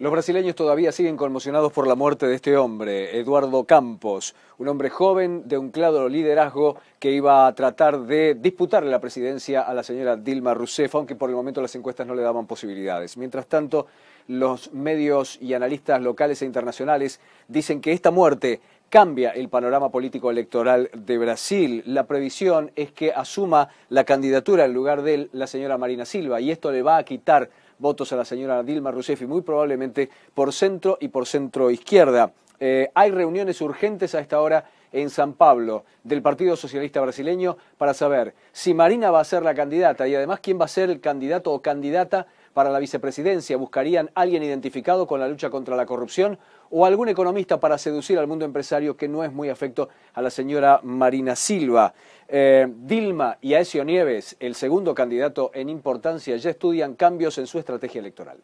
Los brasileños todavía siguen conmocionados por la muerte de este hombre, Eduardo Campos, un hombre joven de un claro liderazgo que iba a tratar de disputarle la presidencia a la señora Dilma Rousseff, aunque por el momento las encuestas no le daban posibilidades. Mientras tanto, los medios y analistas locales e internacionales dicen que esta muerte cambia el panorama político electoral de Brasil. La previsión es que asuma la candidatura en lugar de la señora Marina Silva y esto le va a quitar votos a la señora Dilma Rousseff y muy probablemente por centro y por centro izquierda. Eh, hay reuniones urgentes a esta hora en San Pablo del Partido Socialista Brasileño para saber si Marina va a ser la candidata y además quién va a ser el candidato o candidata para la vicepresidencia. ¿Buscarían alguien identificado con la lucha contra la corrupción o algún economista para seducir al mundo empresario que no es muy afecto a la señora Marina Silva? Eh, Dilma y Aesio Nieves, el segundo candidato en importancia, ya estudian cambios en su estrategia electoral.